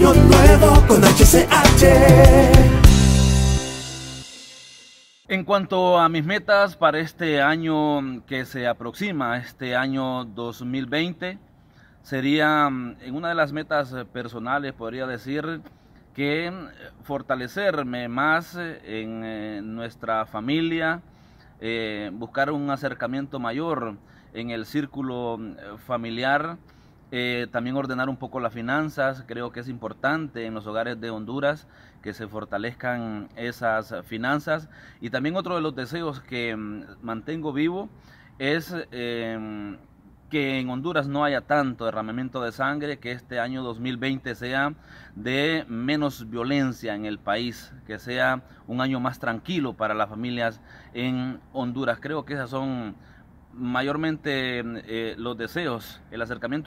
nuevo con HCH. En cuanto a mis metas para este año que se aproxima, este año 2020, sería mm, en una de las metas eh, personales, podría decir, que mm, fortalecerme más eh, en eh, nuestra familia, buscar un acercamiento mayor en el círculo mm, familiar eh, también ordenar un poco las finanzas, creo que es importante en los hogares de Honduras que se fortalezcan esas finanzas. Y también otro de los deseos que mm, mantengo vivo es em, que en Honduras no haya tanto derramamiento de sangre, que este año 2020 sea de menos violencia en el país, que sea un año más tranquilo para las familias en Honduras. Creo que esas son mayormente eh, los deseos, el acercamiento a